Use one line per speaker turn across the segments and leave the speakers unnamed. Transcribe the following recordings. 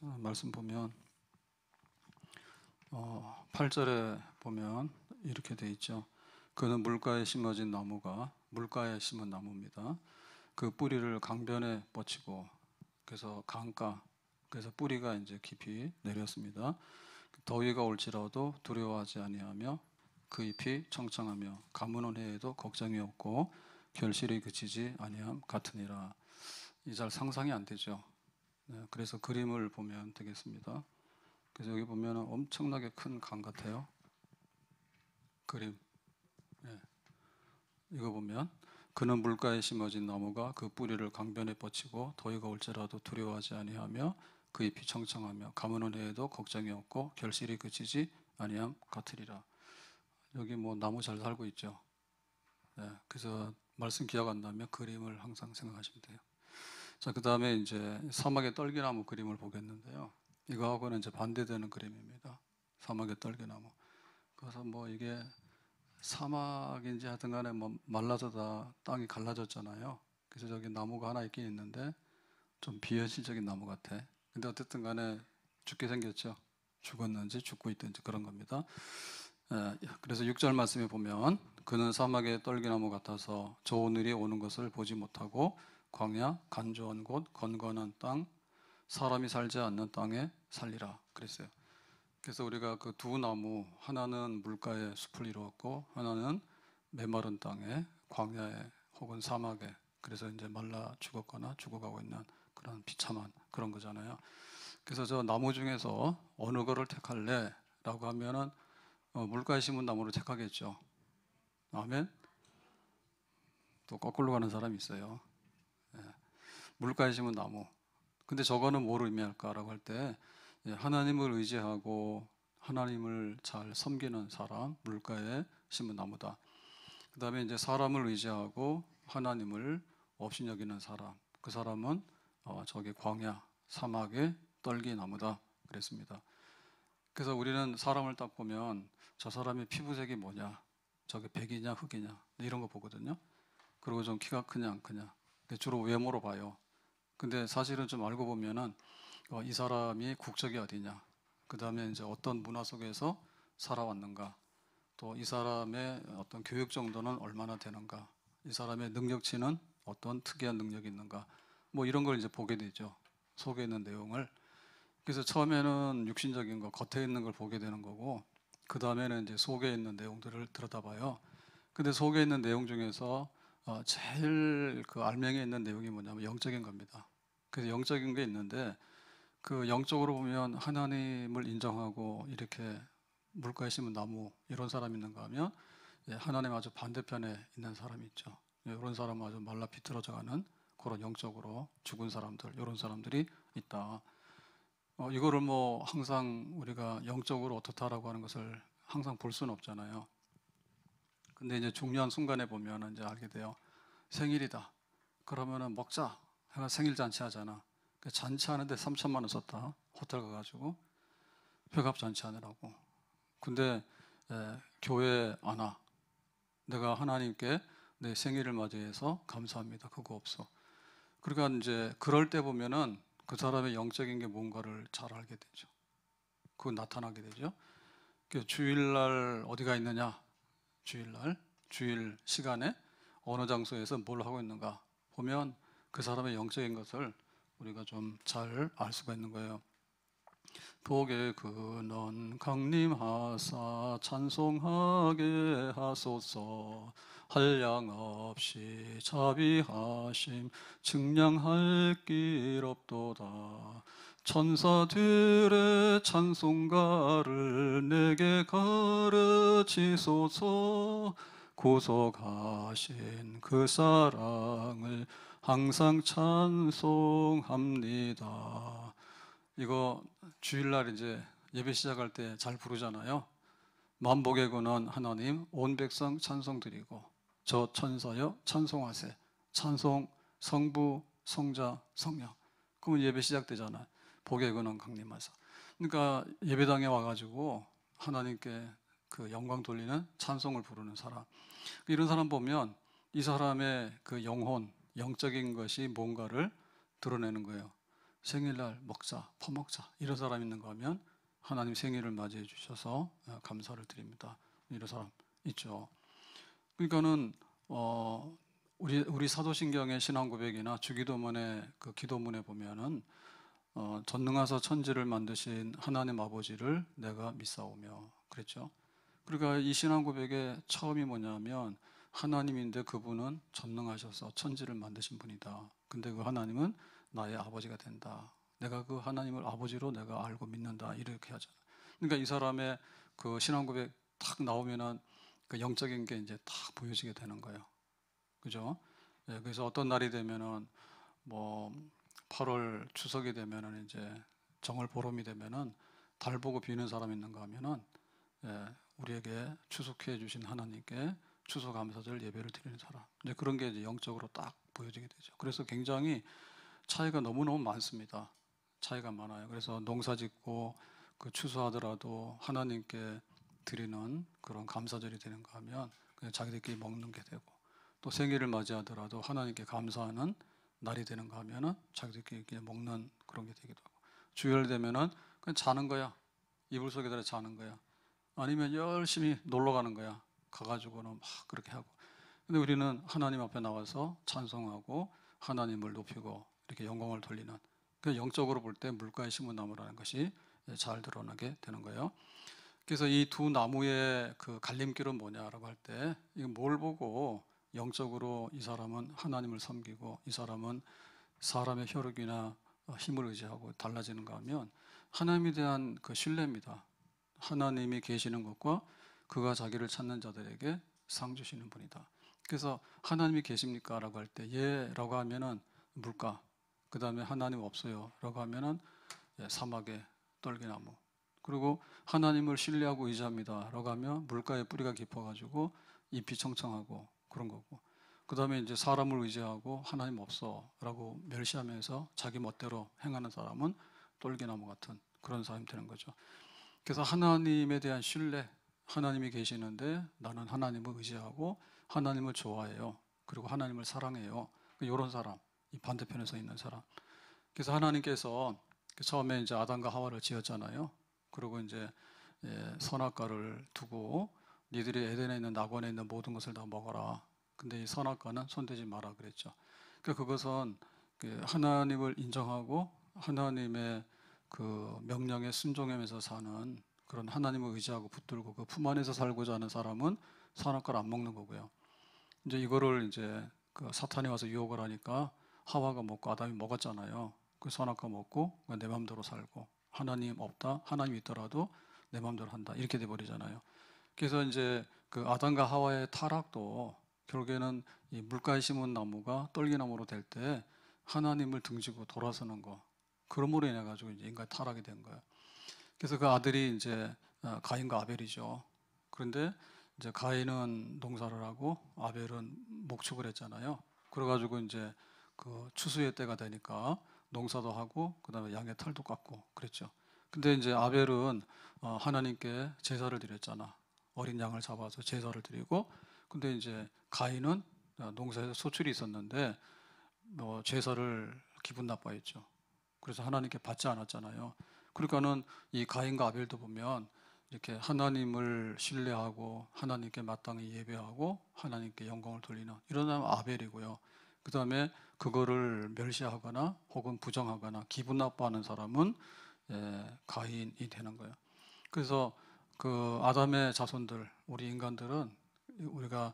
어, 말씀 보면 어, 8절에 보면 이렇게 돼 있죠. 그는 물가에 심어진 나무가 물가에 심은 나무입니다. 그 뿌리를 강변에 뻗치고 그래서 강가 그래서 뿌리가 이제 깊이 내렸습니다. 더위가 올지라도 두려워하지 아니하며 그 잎이 청창하며 가문은 해에도 걱정이 없고 결실이 그치지 아니함 같으니라. 이 잘 상상이 안 되죠. 네, 그래서 그림을 보면 되겠습니다. 그래서 여기 보면 엄청나게 큰 강 같아요. 그림. 네. 이거 보면 그는 물가에 심어진 나무가 그 뿌리를 강변에 뻗치고 더위가 올지라도 두려워하지 아니하며 그 잎이 청청하며 가무는 해에도 걱정이 없고 결실이 그치지 아니함 같으리라. 여기 뭐 나무 잘 살고 있죠. 네, 그래서 말씀 기억 안 나면 그림을 항상 생각하시면 돼요. 자, 그 다음에 이제 사막의 떨기나무 그림을 보겠는데요. 이거하고는 이제 반대되는 그림입니다. 사막의 떨기나무. 그래서 뭐 이게 사막인지 하여튼 간에 뭐 말라서 다 땅이 갈라졌잖아요. 그래서 저기 나무가 하나 있긴 있는데 좀 비현실적인 나무 같아. 근데 어쨌든 간에 죽게 생겼죠. 죽었는지 죽고 있든지 그런 겁니다. 예, 그래서 6절 말씀에 보면 그는 사막의 떨기나무 같아서 저오늘이 오는 것을 보지 못하고 광야, 간조한 곳, 건건한 땅, 사람이 살지 않는 땅에 살리라 그랬어요. 그래서 우리가 그 두 나무 하나는 물가에 숲을 이루었고 하나는 메마른 땅에 광야에 혹은 사막에 그래서 이제 말라 죽었거나 죽어가고 있는 그런 비참한 그런 거잖아요. 그래서 저 나무 중에서 어느 거를 택할래라고 하면은 어, 물가에 심은 나무를 택하겠죠. 아멘. 또 거꾸로 가는 사람이 있어요. 물가에 심은 나무. 근데 저거는 뭘 의미할까라고 할때 예, 하나님을 의지하고 하나님을 잘 섬기는 사람, 물가에 심은 나무다. 그 다음에 이제 사람을 의지하고 하나님을 없이 여기는 사람. 그 사람은 어, 저기 광야, 사막의 떨기 나무다. 그랬습니다. 그래서 우리는 사람을 딱 보면 저 사람의 피부색이 뭐냐, 저게 백이냐 흑이냐 이런 거 보거든요. 그리고 좀 키가 크냐 안 크냐. 주로 외모로 봐요. 근데 사실은 좀 알고 보면은 어, 이 사람이 국적이 어디냐, 그 다음에 이제 어떤 문화 속에서 살아왔는가, 또 이 사람의 어떤 교육 정도는 얼마나 되는가, 이 사람의 능력치는 어떤 특이한 능력이 있는가, 뭐 이런 걸 이제 보게 되죠. 속에 있는 내용을. 그래서 처음에는 육신적인 거, 겉에 있는 걸 보게 되는 거고, 그 다음에는 이제 속에 있는 내용들을 들여다봐요. 근데 속에 있는 내용 중에서 어, 제일 그 알맹이에 있는 내용이 뭐냐면 영적인 겁니다. 그래서 영적인 게 있는데 그 영적으로 보면 하나님을 인정하고 이렇게 물가에 심은 나무 이런 사람 있는가 하면 예, 하나님 아주 반대편에 있는 사람이 있죠. 예, 이런 사람 아주 말라 비틀어져가는 그런 영적으로 죽은 사람들 이런 사람들이 있다. 어, 이거를 뭐 항상 우리가 영적으로 어떻다라고 하는 것을 항상 볼 수는 없잖아요. 근데 이제 중요한 순간에 보면 이제 알게 돼요. 생일이다. 그러면은 먹자. 해가 생일 잔치 하잖아. 그 잔치 하는데 3천만 원 썼다. 호텔 가가지고 회갑 잔치 하느라고. 근데 예, 교회 안 와. 내가 하나님께 내 생일을 맞이해서 감사합니다. 그거 없어. 그러니까 이제 그럴 때 보면은 그 사람의 영적인 게 뭔가를 잘 알게 되죠. 그 나타나게 되죠. 그 주일날 어디가 있느냐? 주일날 주일 시간에 어느 장소에서 뭘 하고 있는가 보면 그 사람의 영적인 것을 우리가 좀 잘 알 수가 있는 거예요. 복의 근원 강림하사 찬송하게 하소서 한량 없이 자비하심 측량할 길 없도다 천사들의 찬송가를 내게 가르치소서 고속하신그 사랑을 항상 찬송합니다. 이거 주일날 이제 예배 시작할 때 잘 부르잖아요. 만복의 근원 하나님 온 백성 찬송 드리고 저 천사여 찬송하세 찬송 성부 성자 성령 그러면 예배 시작되잖아요. 복의 근원 강림하사. 그러니까 예배당에 와가지고 하나님께 그 영광 돌리는 찬송을 부르는 사람. 이런 사람 보면 이 사람의 그 영혼, 영적인 것이 뭔가를 드러내는 거예요. 생일날 먹자, 퍼먹자. 이런 사람 있는 거 하면 하나님 생일을 맞이해 주셔서 어, 감사를 드립니다. 이런 사람 있죠. 그러니까는 어 우리 우리 사도신경의 신앙고백이나 주기도문의 그 기도문에 보면은 어, 전능하사 천지를 만드신 하나님 아버지를 내가 믿사오며 그랬죠. 그러니까 이 신앙 고백의 처음이 뭐냐면 하나님인데 그분은 전능하셔서 천지를 만드신 분이다. 근데 그 하나님은 나의 아버지가 된다. 내가 그 하나님을 아버지로 내가 알고 믿는다. 이렇게 하잖아. 그러니까 이 사람의 그 신앙 고백 탁 나오면은 그 영적인 게 이제 다 보여지게 되는 거예요. 그죠? 예, 그래서 어떤 날이 되면은 뭐 8월 추석이 되면은 이제 정월 보름이 되면은 달 보고 비는 사람 있는가 하면은 예, 우리에게 추석해 주신 하나님께 추수 감사절 예배를 드리는 사람 이제 그런 게 이제 영적으로 딱 보여지게 되죠. 그래서 굉장히 차이가 너무 너무 많습니다. 차이가 많아요. 그래서 농사짓고 그 추수하더라도 하나님께 드리는 그런 감사절이 되는가 하면 그냥 자기들끼리 먹는 게 되고 또 생일을 맞이하더라도 하나님께 감사하는 날이 되는가 하면은 자기들끼리 그냥 먹는 그런 게 되기도 하고 주열 되면은 그냥 자는 거야 이불 속에 들어 자는 거야 아니면 열심히 놀러 가는 거야 가가지고는 막 그렇게 하고 근데 우리는 하나님 앞에 나와서 찬송하고 하나님을 높이고 이렇게 영광을 돌리는 그 영적으로 볼 때 물가의 심은 나무라는 것이 잘 드러나게 되는 거예요. 그래서 이 두 나무의 그 갈림길은 뭐냐라고 할 때 이뭘 보고 영적으로 이 사람은 하나님을 섬기고 이 사람은 사람의 혈육이나 힘을 의지하고 달라지는가 하면 하나님에 대한 그 신뢰입니다. 하나님이 계시는 것과 그가 자기를 찾는 자들에게 상 주시는 분이다. 그래서 하나님이 계십니까라고 할 때 예라고 하면은 물가, 그 다음에 하나님 없어요라고 하면은 예, 사막의 떨기나무, 그리고 하나님을 신뢰하고 의지합니다라고 하면 물가에 뿌리가 깊어가지고 잎이 청청하고 그런 거고 그 다음에 이제 사람을 의지하고 하나님 없어라고 멸시하면서 자기 멋대로 행하는 사람은 똘기나무 같은 그런 사람이 되는 거죠. 그래서 하나님에 대한 신뢰, 하나님이 계시는데 나는 하나님을 의지하고 하나님을 좋아해요. 그리고 하나님을 사랑해요. 이런 그 사람, 이 반대편에 서 있는 사람. 그래서 하나님께서 그 처음에 이제 아담과 하와를 지었잖아요. 그리고 이제 예, 선악과를 두고 니들이 에덴에 있는 낙원에 있는 모든 것을 다 먹어라. 근데 이 선악과는 손대지 마라 그랬죠. 그러니까 그것은 그 하나님을 인정하고 하나님의 그 명령에 순종하면서 사는 그런 하나님을 의지하고 붙들고 그 품 안에서 살고자 하는 사람은 선악과를 안 먹는 거고요. 이제 이거를 이제 그 사탄이 와서 유혹을 하니까 하와가 먹고 아담이 먹었잖아요. 그 선악과 먹고 내 마음대로 살고 하나님 없다 하나님 있더라도 내 마음대로 한다 이렇게 돼 버리잖아요. 그래서 이제 그 아담과 하와의 타락도 결국에는 이 물가에 심은 나무가 떨기나무로 될 때 하나님을 등지고 돌아서는 거 그러므로 인해 가지고 이제 인간이 타락이 된 거예요. 그래서 그 아들이 이제 어, 가인과 아벨이죠. 그런데 이제 가인은 농사를 하고 아벨은 목축을 했잖아요. 그래가지고 이제 그 추수의 때가 되니까 농사도 하고 그다음에 양의 털도 깎고 그랬죠. 근데 이제 아벨은 어, 하나님께 제사를 드렸잖아. 어린 양을 잡아서 제사를 드리고 근데 이제 가인은 어, 농사에서 소출이 있었는데 뭐 제사를 기분 나빠했죠. 그래서 하나님께 받지 않았잖아요. 그러니까는 이 가인과 아벨도 보면 이렇게 하나님을 신뢰하고 하나님께 마땅히 예배하고 하나님께 영광을 돌리는 이런 아벨이고요. 그 다음에 그거를 멸시하거나 혹은 부정하거나 기분 나빠하는 사람은 예, 가인이 되는 거예요. 그래서 그 아담의 자손들 우리 인간들은 우리가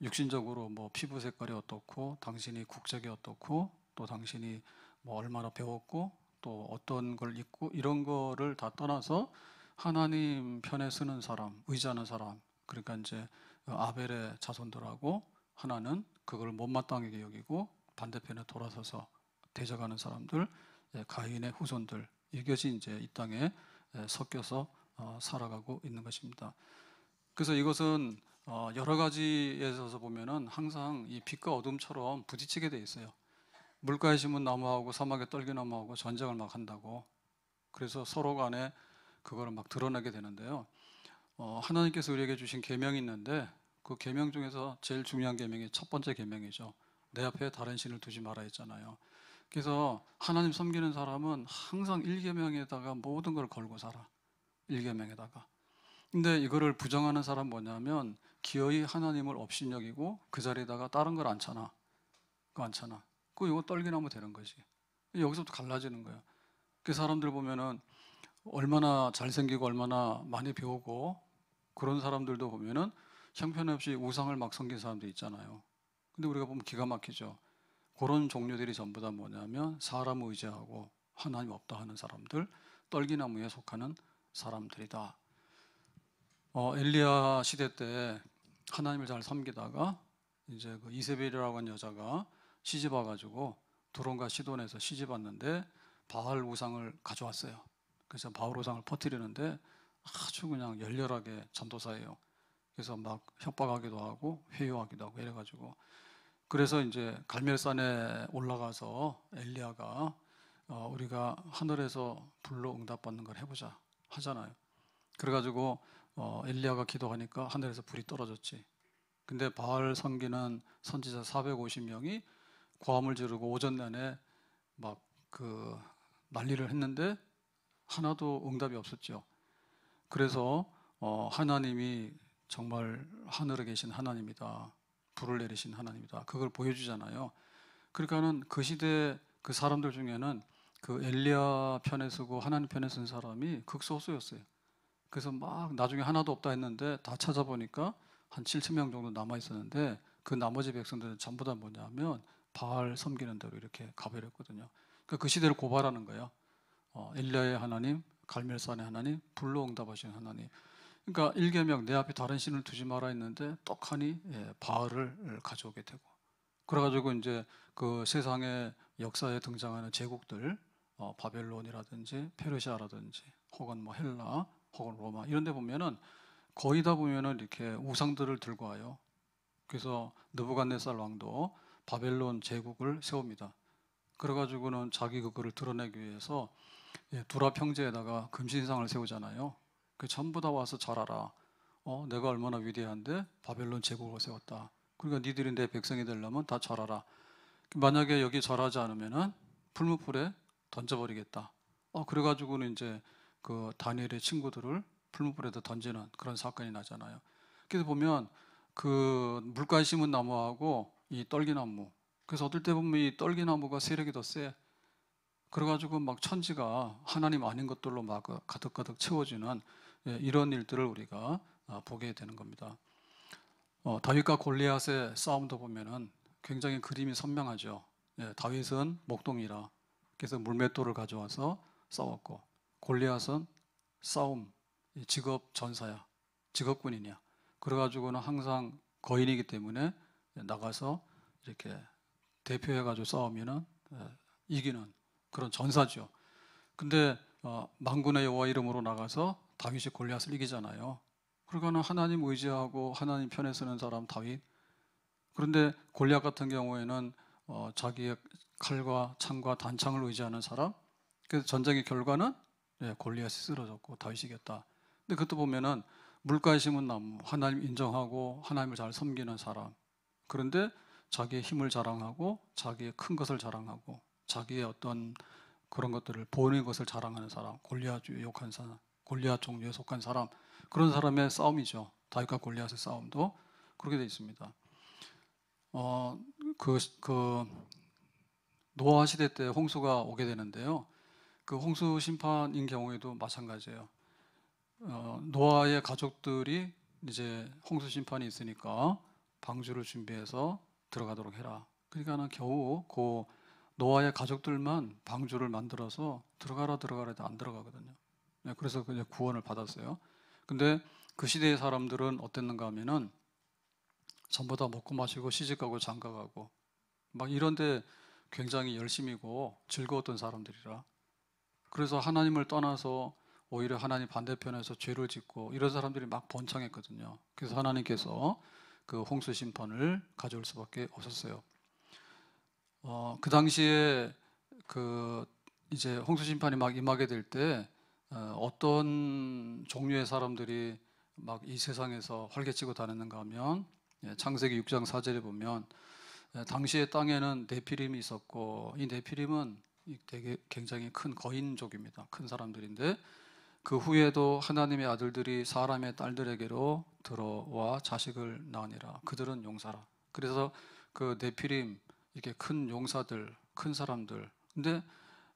육신적으로 뭐 피부 색깔이 어떻고 당신이 국적이 어떻고 또 당신이 뭐 얼마나 배웠고 또 어떤 걸 입고 이런 거를 다 떠나서 하나님 편에 서는 사람, 의지하는 사람. 그러니까 이제 아벨의 자손들하고 하나는 그걸 못마땅하게 여기고 반대편에 돌아서서 대적하는 사람들, 예, 가인의 후손들 이것이 이제 이 땅에 예, 섞여서 어, 살아가고 있는 것입니다. 그래서 이것은 어, 여러 가지에 있어서 보면은 항상 이 빛과 어둠처럼 부딪히게 돼 있어요. 물가에 심은 나무하고 사막에 떨기 나무하고 전쟁을 막 한다고 그래서 서로 간에 그거를 막 드러내게 되는데요. 어, 하나님께서 우리에게 주신 계명이 있는데 그 계명 중에서 제일 중요한 계명이 첫 번째 계명이죠. 내 앞에 다른 신을 두지 마라 했잖아요. 그래서 하나님 섬기는 사람은 항상 일계명에다가 모든 걸 걸고 살아. 일계명에다가. 근데 이거를 부정하는 사람 뭐냐면 기어이 하나님을 업신여기고 그 자리에다가 다른 걸 앉잖아. 그거 앉잖아. 그 이거 떨기나면 되는 거지. 여기서부터 갈라지는 거야. 그 사람들 보면은 얼마나 잘생기고 얼마나 많이 배우고 그런 사람들도 보면은 형편없이 우상을 막 섬긴 사람들 있잖아요. 근데 우리가 보면 기가 막히죠. 그런 종류들이 전부 다 뭐냐면 사람 의지하고 하나님 없다 하는 사람들, 떨기나무에 속하는 사람들이다. 어, 엘리야 시대 때 하나님을 잘 섬기다가 이제 그 이세벨이라고 한 여자가 시집 와가지고 도론과 시돈에서 시집 왔는데 바알 우상을 가져왔어요. 그래서 바알 우상을 퍼뜨리는데 아주 그냥 열렬하게 전도사예요. 그래서 막 협박하기도 하고 회유하기도 하고 이래가지고 그래서 이제 갈멜산에 올라가서 엘리야가 어, 우리가 하늘에서 불로 응답받는 걸 해보자. 하잖아요. 그래가지고 어, 엘리야가 기도하니까 하늘에서 불이 떨어졌지. 근데 바알 섬기는 선지자 450명이 고함을 지르고 오전 내내 막그 난리를 했는데 하나도 응답이 없었죠. 그래서 어, 하나님이 정말 하늘에 계신 하나님이다. 불을 내리신 하나님이다. 그걸 보여주잖아요. 그러니까는 그 시대 그 사람들 중에는 그 엘리야 편에 서고 그 하나님 편에 선 사람이 극소수였어요. 그래서 막 나중에 하나도 없다 했는데 다 찾아보니까 한 7천 명 정도 남아 있었는데 그 나머지 백성들은 전부 다 뭐냐면 바알 섬기는 대로 이렇게 가버렸거든요. 그러니까 그 시대를 고발하는 거예요. 어, 엘리야의 하나님, 갈멜산의 하나님, 불로 응답하시 하나님. 그러니까 일개명 내 앞에 다른 신을 두지 마라 했는데 떡하니 예, 바알을 가져오게 되고 그래가지고 이제 그 세상의 역사에 등장하는 제국들 어, 바벨론이라든지 페르시아라든지 혹은 뭐 헬라 혹은 로마 이런 데 보면은 거의 다 보면은 이렇게 우상들을 들고 와요. 그래서 느부갓네살 왕도 바벨론 제국을 세웁니다. 그래가지고는 자기 그거를 드러내기 위해서 예, 두라 평지에다가 금신상을 세우잖아요. 그 전부 다 와서 자라라. 어, 내가 얼마나 위대한데 바벨론 제국을 세웠다. 그러니까 니들이 내 백성이 되려면 다 자라라. 만약에 여기 자라지 않으면은 풀무풀에 던져버리겠다. 어, 그래가지고는 이제 그 다니엘의 친구들을 풀무불에다 던지는 그런 사건이 나잖아요. 그래서 보면 그 물가에 심은 나무하고 이 떨기나무. 그래서 어떨 때 보면 이 떨기나무가 세력이 더 세. 그래가지고 막 천지가 하나님 아닌 것들로 막 가득가득 채워지는 예, 이런 일들을 우리가 아, 보게 되는 겁니다. 어, 다윗과 골리앗의 싸움도 보면은 굉장히 그림이 선명하죠. 예, 다윗은 목동이라 그래서 물맷돌을 가져와서 싸웠고 골리앗은 싸움 직업 전사야 직업군이냐 그래가지고는 항상 거인이기 때문에 나가서 이렇게 대표해가지고 싸우면은 예, 이기는 그런 전사죠. 근데 만군의 어, 여호와 이름으로 나가서 다윗이 골리앗을 이기잖아요. 그러니는 하나님 의지하고 하나님 편에 서는 사람 다윗. 그런데 골리앗 같은 경우에는 어, 자기의 칼과 창과 단창을 의지하는 사람. 그래서 전쟁의 결과는 예, 골리앗이 쓰러졌고 다윗이 겼다. 근데 그것도 보면은 물가에 심은 나무, 하나님 인정하고 하나님을 잘 섬기는 사람. 그런데 자기의 힘을 자랑하고 자기의 큰 것을 자랑하고 자기의 어떤 그런 것들을 보는 것을 자랑하는 사람, 골리앗에 욕한 사람, 골리앗 종류에 속한 사람 그런 사람의 싸움이죠. 다윗과 골리앗의 싸움도 그렇게 되 있습니다. 어, 그, 그 노아 시대 때 홍수가 오게 되는데요. 그 홍수 심판인 경우에도 마찬가지예요. 어, 노아의 가족들이 이제 홍수 심판이 있으니까 방주를 준비해서 들어가도록 해라. 그러니까는 겨우 그 노아의 가족들만 방주를 만들어서 들어가라 들어가라 해도 안 들어가거든요. 네, 그래서 그냥 구원을 받았어요. 근데 그 시대의 사람들은 어땠는가 하면은 전부 다 먹고 마시고 시집가고 장가가고 막 이런데 굉장히 열심이고 즐거웠던 사람들이라 그래서 하나님을 떠나서 오히려 하나님 반대편에서 죄를 짓고 이런 사람들이 막 번창했거든요. 그래서 하나님께서 그 홍수 심판을 가져올 수밖에 없었어요. 어, 그 당시에 그 이제 홍수 심판이 막 임하게 될 때 어, 어떤 종류의 사람들이 막 이 세상에서 활개치고 다녔는가 하면 예, 창세기 6장 4절에 보면 예, 당시의 땅에는 네피림이 있었고 이 네피림은 되게 굉장히 큰 거인족입니다. 큰 사람들인데 그 후에도 하나님의 아들들이 사람의 딸들에게로 들어와 자식을 낳으니라. 그들은 용사라. 그래서 그 네피림 이렇게 큰 용사들, 큰 사람들. 근데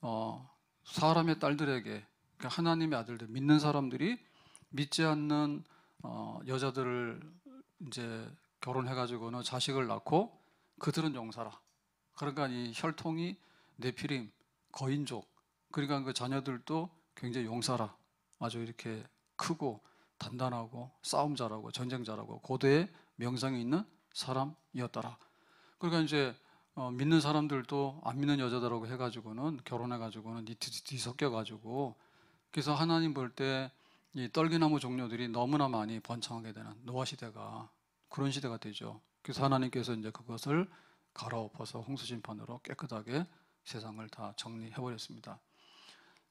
어, 사람의 딸들에게 그러니까 하나님의 아들들 믿는 사람들이 믿지 않는 어, 여자들을 이제 결혼해가지고는 자식을 낳고 그들은 용사라. 그러니까 이 혈통이 네피림, 거인족. 그러니까 그 자녀들도 굉장히 용사라. 아주 이렇게 크고 단단하고 싸움 잘하고 전쟁 잘하고 고대의 명성이 있는 사람이었더라. 그러니까 이제 어, 믿는 사람들도 안 믿는 여자들하고 해가지고는 결혼해가지고는 니트 뒤섞여가지고 그래서 하나님 볼 때 이 떨기나무 종류들이 너무나 많이 번창하게 되는 노아 시대가 그런 시대가 되죠. 그래서 하나님께서 이제 그것을 갈아엎어서 홍수 심판으로 깨끗하게 세상을 다 정리해 버렸습니다.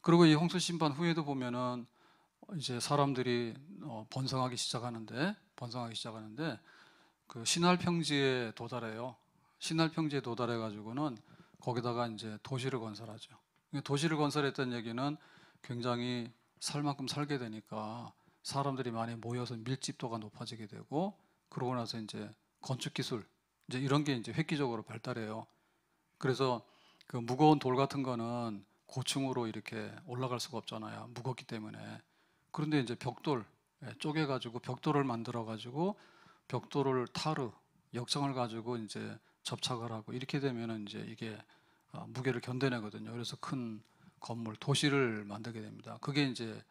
그리고 이 홍수 심판 후에도 보면은 이제 사람들이 어, 번성하기 시작하는데 번성하기 시작하는데 그 신할 평지에 도달해요. 신할 평지에 도달해 가지고는 거기다가 이제 도시를 건설하죠. 그러니까 도시를 건설했던 얘기는 굉장히 살 만큼 살게 되니까 사람들이 많이 모여서 밀집도가 높아지게 되고 그러고 나서 이제 건축 기술 이제 이런 게 이제 획기적으로 발달해요. 그래서 그 무거운 돌 같은 거는 고층으로 이렇게 올라갈 수가 없잖아요. 무겁기 때문에. 그런데 이제 벽돌 예, 쪼개 가지고 벽돌을 만들어 가지고 벽돌을 타르 역성을 가지고 이제 접착을 하고 이렇게 되면은 이제 이게 어, 무게를 견뎌내거든요. 그래서 큰 건물 도시를 만들게 됩니다. 그게 이제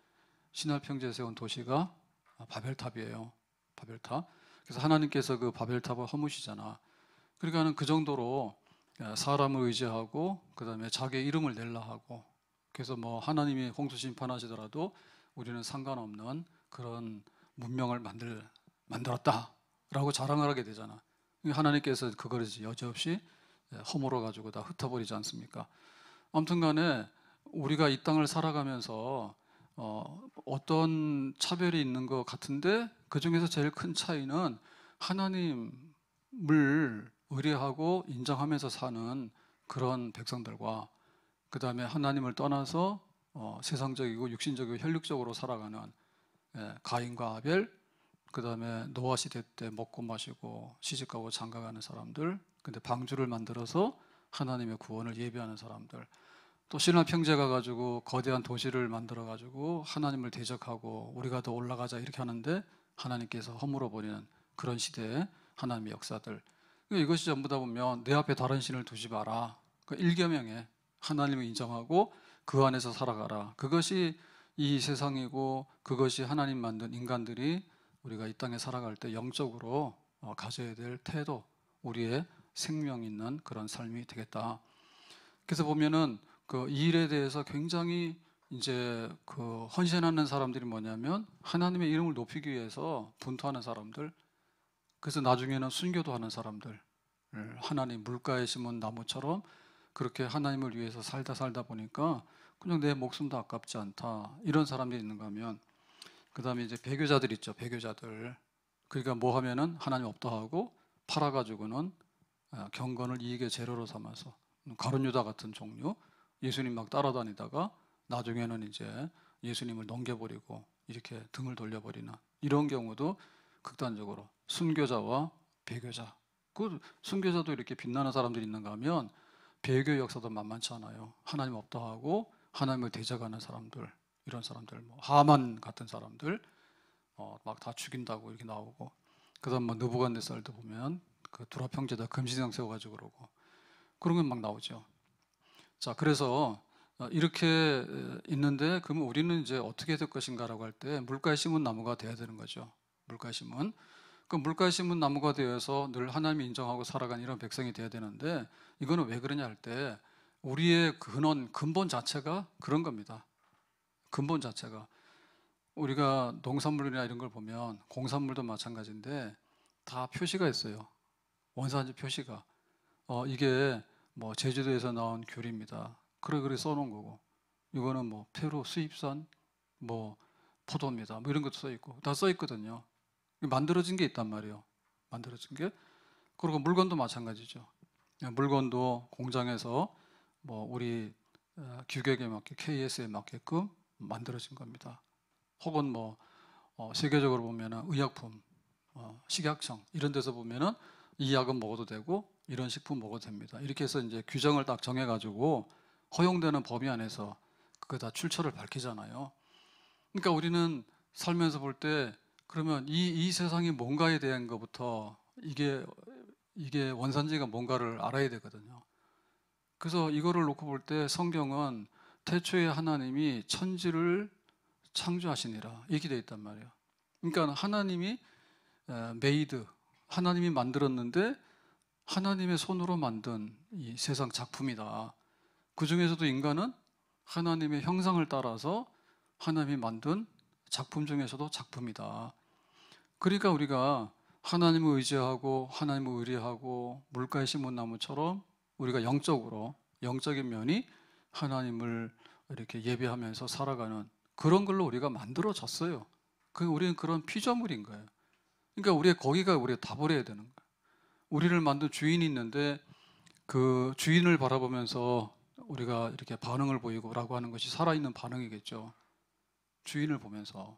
신화평지에 세운 도시가 아, 바벨탑이에요. 바벨탑. 그래서 하나님께서 그 바벨탑을 허무시잖아. 그러니까는 그 정도로 사람을 의지하고 그다음에 자기 이름을 낼라 하고 그래서 뭐 하나님이 홍수 심판하시더라도 우리는 상관없는 그런 문명을 만들 만들었다라고 자랑을 하게 되잖아. 하나님께서 그걸 여지없이 예, 허물어 가지고 다 흩어버리지 않습니까? 아무튼간에 우리가 이 땅을 살아가면서 어, 어떤 차별이 있는 것 같은데 그 중에서 제일 큰 차이는 하나님을 의뢰하고 인정하면서 사는 그런 백성들과 그 다음에 하나님을 떠나서 어, 세상적이고 육신적이고 혈육적으로 살아가는 예, 가인과 아벨 그 다음에 노아 시대 때 먹고 마시고 시집가고 장가가는 사람들 근데 방주를 만들어서 하나님의 구원을 예배하는 사람들 또 신라 평제가 가지고 거대한 도시를 만들어 가지고 하나님을 대적하고 우리가 더 올라가자 이렇게 하는데 하나님께서 허물어 버리는 그런 시대의 하나님의 역사들. 그러니까 이것이 전부 다 보면 내 앞에 다른 신을 두지 마라. 그러니까 일개명에 하나님을 인정하고 그 안에서 살아가라. 그것이 이 세상이고 그것이 하나님 만든 인간들이 우리가 이 땅에 살아갈 때 영적으로 어, 가져야 될 태도, 우리의 생명 있는 그런 삶이 되겠다. 그래서 보면은 그이 일에 대해서 굉장히 이제 그 헌신하는 사람들이 뭐냐면 하나님의 이름을 높이기 위해서 분투하는 사람들 그래서 나중에는 순교도 하는 사람들 하나님 물가에 심은 나무처럼 그렇게 하나님을 위해서 살다 살다 보니까 그냥 내 목숨도 아깝지 않다 이런 사람들이 있는가 하면 그 다음에 이제 배교자들 있죠 배교자들 그러니까 뭐 하면은 하나님 없다 하고 팔아가지고는 아, 경건을 이익의 재료로 삼아서 가론유다 같은 종류 예수님 막 따라다니다가 나중에는 이제 예수님을 넘겨버리고 이렇게 등을 돌려버리는 이런 경우도 극단적으로 순교자와 배교자 그 순교자도 이렇게 빛나는 사람들이 있는가 하면 배교 역사도 만만치 않아요 하나님 없다 하고 하나님을 대적하는 사람들 이런 사람들 뭐 하만 같은 사람들 어, 막다 죽인다고 이렇게 나오고 그다음 뭐 느부갓네살도 보면 그 두라평제다 금신상 세워가지고 그러고 그런 건막 나오죠 자, 그래서 어, 이렇게 있는데 그러면 우리는 이제 어떻게 될 것인가라고 할 때 물가에 심은 나무가 돼야 되는 거죠. 물가에 심은 그 물가에 심은 나무가 되어서 늘 하나님이 인정하고 살아간 이런 백성이 돼야 되는데 이거는 왜 그러냐 할 때 우리의 근원 근본 자체가 그런 겁니다. 근본 자체가 우리가 농산물이나 이런 걸 보면 공산물도 마찬가지인데 다 표시가 있어요. 원산지 표시가 어, 이게 뭐 제주도에서 나온 귤입니다. 그래 그래 써놓은 거고 이거는 뭐 페루 수입산 뭐 포도입니다. 뭐 이런 것도 써 있고 다 써 있거든요. 만들어진 게 있단 말이에요. 만들어진 게 그리고 물건도 마찬가지죠. 예, 물건도 공장에서 뭐 우리 어, 규격에 맞게 KS에 맞게끔 만들어진 겁니다. 혹은 뭐 어, 세계적으로 보면 의약품, 어, 식약청 이런 데서 보면은 이 약은 먹어도 되고 이런 식품 먹어도 됩니다. 이렇게 해서 이제 규정을 딱 정해가지고 허용되는 범위 안에서 그거 다 출처를 밝히잖아요. 그러니까 우리는 살면서 볼 때 그러면 이, 이 세상이 뭔가에 대한 것부터 이게 이게 원산지가 뭔가를 알아야 되거든요. 그래서 이거를 놓고 볼 때 성경은 태초에 하나님이 천지를 창조하시니라 이렇게 되어 있단 말이에요. 그러니까 하나님이 메이드 하나님이 만들었는데 하나님의 손으로 만든 이 세상 작품이다. 그 중에서도 인간은 하나님의 형상을 따라서 하나님이 만든 작품 중에서도 작품이다. 그러니까 우리가 하나님을 의지하고 하나님을 의뢰하고 물가에 심은 나무처럼 우리가 영적으로 영적인 면이 하나님을 이렇게 예배하면서 살아가는 그런 걸로 우리가 만들어졌어요. 그 우리는 그런 피조물인 거예요. 그러니까 우리의 거기가 우리의 답을 해야 되는 거예요. 우리를 만든 주인이 있는데 그 주인을 바라보면서 우리가 이렇게 반응을 보이고라고 하는 것이 살아있는 반응이겠죠. 주인을 보면서.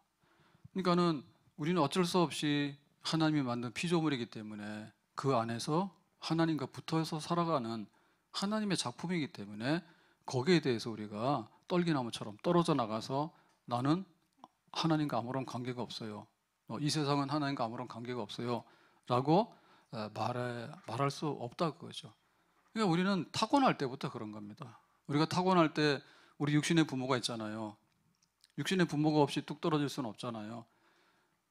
그러니까는 우리는 어쩔 수 없이 하나님이 만든 피조물이기 때문에 그 안에서 하나님과 붙어서 살아가는 하나님의 작품이기 때문에 거기에 대해서 우리가 떨기나무처럼 떨어져 나가서 나는 하나님과 아무런 관계가 없어요. 어, 이 세상은 하나님과 아무런 관계가 없어요. 라고 어, 말해, 말할 수 없다 그거죠. 그러니까 우리는 타고날 때부터 그런 겁니다. 우리가 타고날 때 우리 육신의 부모가 있잖아요. 육신의 부모가 없이 뚝 떨어질 수는 없잖아요.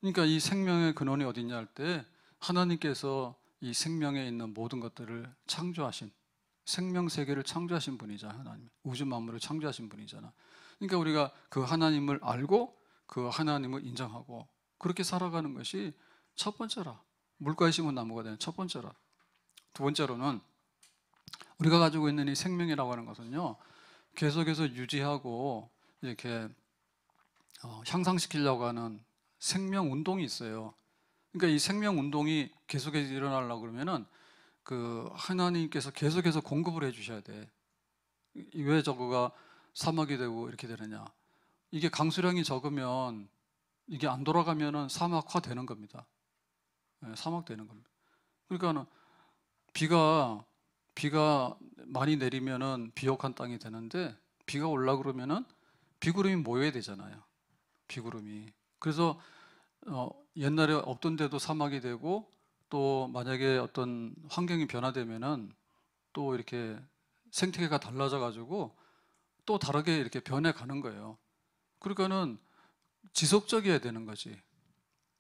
그러니까 이 생명의 근원이 어디냐 할 때 하나님께서 이 생명에 있는 모든 것들을 창조하신 생명 세계를 창조하신 분이자 하나님 우주 만물을 창조하신 분이잖아. 그러니까 우리가 그 하나님을 알고 그 하나님을 인정하고 그렇게 살아가는 것이 첫 번째라. 물가에 심은 나무가 되는 첫번째로두 번째로는 우리가 가지고 있는 이 생명이라고 하는 것은요. 계속해서 유지하고 이렇게 어, 향상시키려고 하는 생명 운동이 있어요. 그러니까 이 생명 운동이 계속해서 일어나려고 그러면은 그 하나님께서 계속해서 공급을 해 주셔야 돼. 왜 저거가 사막이 되고 이렇게 되느냐? 이게 강수량이 적으면 이게 안 돌아가면은 사막화 되는 겁니다. 예, 사막 되는 겁니다. 그러니까 비가 비가 많이 내리면은 비옥한 땅이 되는데 비가 올라 그러면은 비구름이 모여야 되잖아요. 비구름이. 그래서 어, 옛날에 없던 데도 사막이 되고 또 만약에 어떤 환경이 변화되면은 또 이렇게 생태계가 달라져 가지고 또 다르게 이렇게 변해 가는 거예요. 그러니까는 지속적이어야 되는 거지.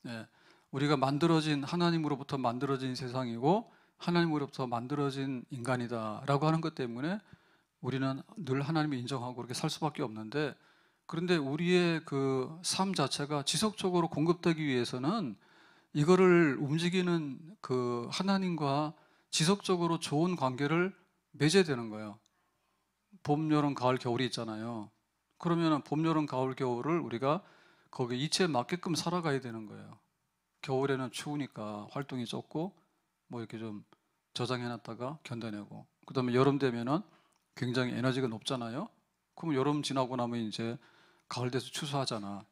예. 우리가 만들어진 하나님으로부터 만들어진 세상이고 하나님으로부터 만들어진 인간이다라고 하는 것 때문에 우리는 늘 하나님을 인정하고 그렇게 살 수밖에 없는데 그런데 우리의 그 삶 자체가 지속적으로 공급되기 위해서는 이거를 움직이는 그 하나님과 지속적으로 좋은 관계를 맺어야 되는 거예요. 봄, 여름, 가을, 겨울이 있잖아요. 그러면 봄, 여름, 가을, 겨울을 우리가 거기 에 이치에 맞게끔 살아가야 되는 거예요. 겨울에는 추우니까 활동이 적고 뭐 이렇게 좀 저장해놨다가 견뎌내고 그다음에 여름 되면은 굉장히 에너지가 높잖아요. 그럼 여름 지나고 나면 이제 가을 돼서 추수하잖아.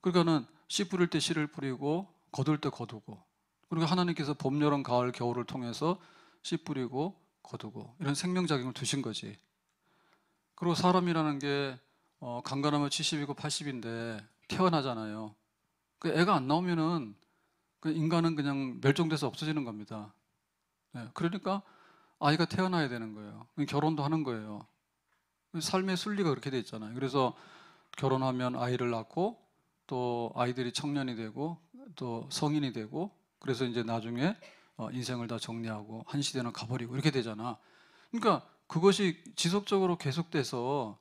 그러니까는 씨 뿌릴 때 씨를 뿌리고 거둘 때 거두고 그리고 하나님께서 봄, 여름, 가을, 겨울을 통해서 씨 뿌리고 거두고 이런 생명작용을 두신 거지. 그리고 사람이라는 게 어, 강간하면 70이고 80인데 태어나잖아요. 그 애가 안 나오면은 그 인간은 그냥 멸종돼서 없어지는 겁니다. 네, 그러니까 아이가 태어나야 되는 거예요. 결혼도 하는 거예요. 삶의 순리가 그렇게 돼 있잖아요. 그래서 결혼하면 아이를 낳고 또 아이들이 청년이 되고 또 성인이 되고 그래서 이제 나중에 어, 인생을 다 정리하고 한 시대는 가버리고 이렇게 되잖아. 그러니까 그것이 지속적으로 계속돼서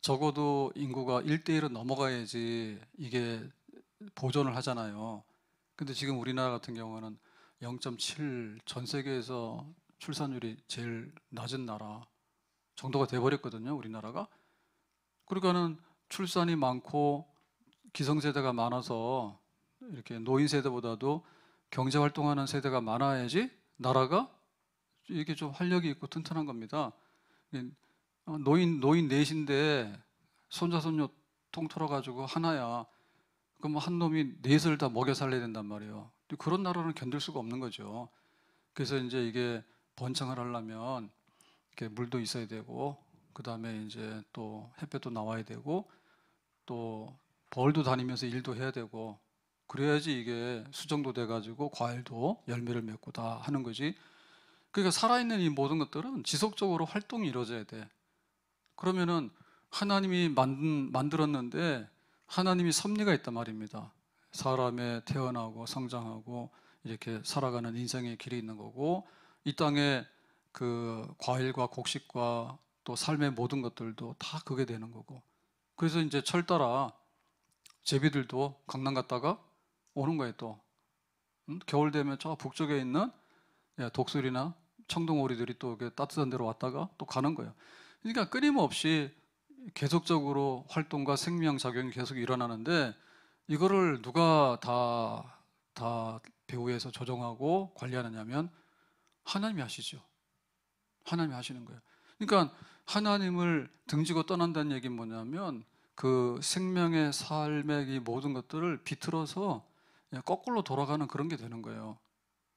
적어도 인구가 1대1은 넘어가야지 이게 보존을 하잖아요. 근데 지금 우리나라 같은 경우는 0.7 전 세계에서 출산율이 제일 낮은 나라 정도가 돼버렸거든요. 우리나라가 그러니까는 출산이 많고 기성세대가 많아서 이렇게 노인 세대보다도 경제 활동하는 세대가 많아야지 나라가 이게 좀 활력이 있고 튼튼한 겁니다. 노인 노인 넷인데 손자 손녀 통틀어 가지고 하나야 그럼 한 놈이 넷을 다 먹여 살려야 된단 말이에요. 그런 나라는 견딜 수가 없는 거죠. 그래서 이제 이게 번창을 하려면 이렇게 물도 있어야 되고 그 다음에 이제 또 햇볕도 나와야 되고 또 벌도 다니면서 일도 해야 되고 그래야지 이게 수정도 돼가지고 과일도 열매를 맺고 다 하는 거지. 그러니까 살아있는 이 모든 것들은 지속적으로 활동이 이루어져야 돼. 그러면은 하나님이 만든 만들었는데 하나님이 섭리가 있단 말입니다. 사람의 태어나고 성장하고 이렇게 살아가는 인생의 길이 있는 거고 이 땅에 그 과일과 곡식과 또 삶의 모든 것들도 다 그게 되는 거고 그래서 이제 철 따라 제비들도 강남 갔다가 오는 거예요 또 응? 겨울 되면 저 북쪽에 있는 예, 독수리나 청둥오리들이 또 따뜻한 데로 왔다가 또 가는 거예요 그러니까 끊임없이 계속적으로 활동과 생명 작용이 계속 일어나는데 이거를 누가 다 다배우에서 조정하고 관리하느냐면 하나님이 하시죠. 하나님이 하시는 거예요. 그러니까 하나님을 등지고 떠난다는 얘기는 뭐냐면 그 생명의 삶의 이 모든 것들을 비틀어서 거꾸로 돌아가는 그런 게 되는 거예요.